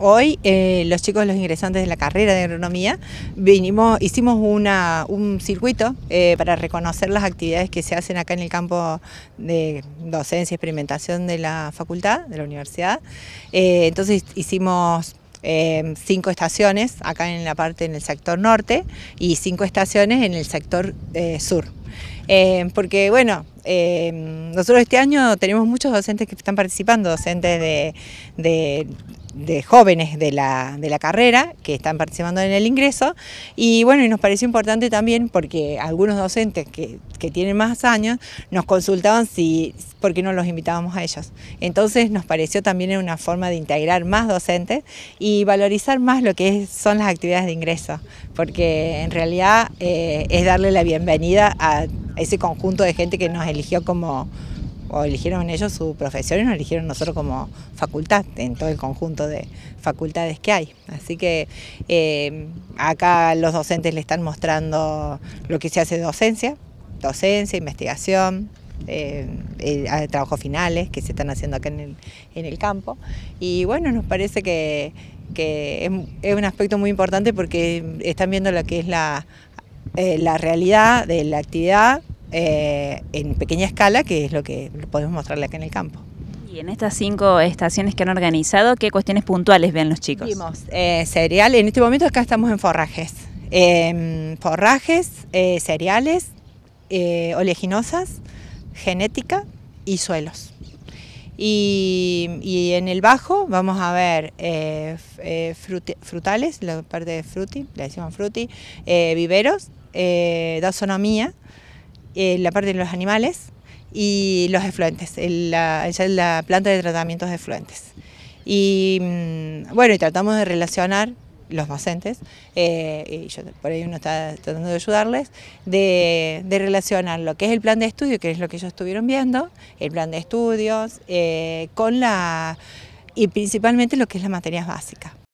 Hoy eh, los chicos, los ingresantes de la carrera de agronomía, vinimos, hicimos un circuito eh, para reconocer las actividades que se hacen acá en el campo de docencia y experimentación de la facultad, de la universidad. Eh, entonces hicimos cinco estaciones acá en la parte, en el sector norte, y cinco estaciones en el sector sur. porque bueno, nosotros este año tenemos muchos docentes que están participando, docentes de de jóvenes de la, carrera que están participando en el ingreso y bueno, y nos pareció importante también porque algunos docentes que, tienen más años nos consultaban si, por qué no los invitábamos a ellos. Entonces nos pareció también una forma de integrar más docentes y valorizar más lo que son las actividades de ingreso, porque en realidad eh, es darle la bienvenida a ese conjunto de gente que nos eligió como, o eligieron ellos su profesión y nos eligieron nosotros como facultad, en todo el conjunto de facultades que hay. Así que eh, acá los docentes le están mostrando lo que se hace de docencia, docencia, investigación. Eh, trabajos finales que se están haciendo acá en el, campo y bueno, nos parece que, es, un aspecto muy importante porque están viendo lo que es la eh, realidad de la actividad eh, en pequeña escala, que es lo que podemos mostrarle acá en el campo. Y en estas cinco estaciones que han organizado, ¿qué cuestiones puntuales ven los chicos? Vimos eh, en este momento acá estamos en forrajes. Em, forrajes, eh, cereales, eh, oleaginosas, genética y suelos. Y, en el bajo vamos a ver frutales, la parte de fruti, le decimos fruti, viveros, dasonomía, eh, la parte de los animales y los efluentes, la, la, planta de tratamientos de efluentes. Y mm, bueno, y tratamos de relacionar los docentes, eh, y yo, por ahí uno está tratando de ayudarles, de, relacionar lo que es el plan de estudio, que es lo que ellos estuvieron viendo, el plan de estudios, eh, con la, y principalmente lo que es las materias básicas.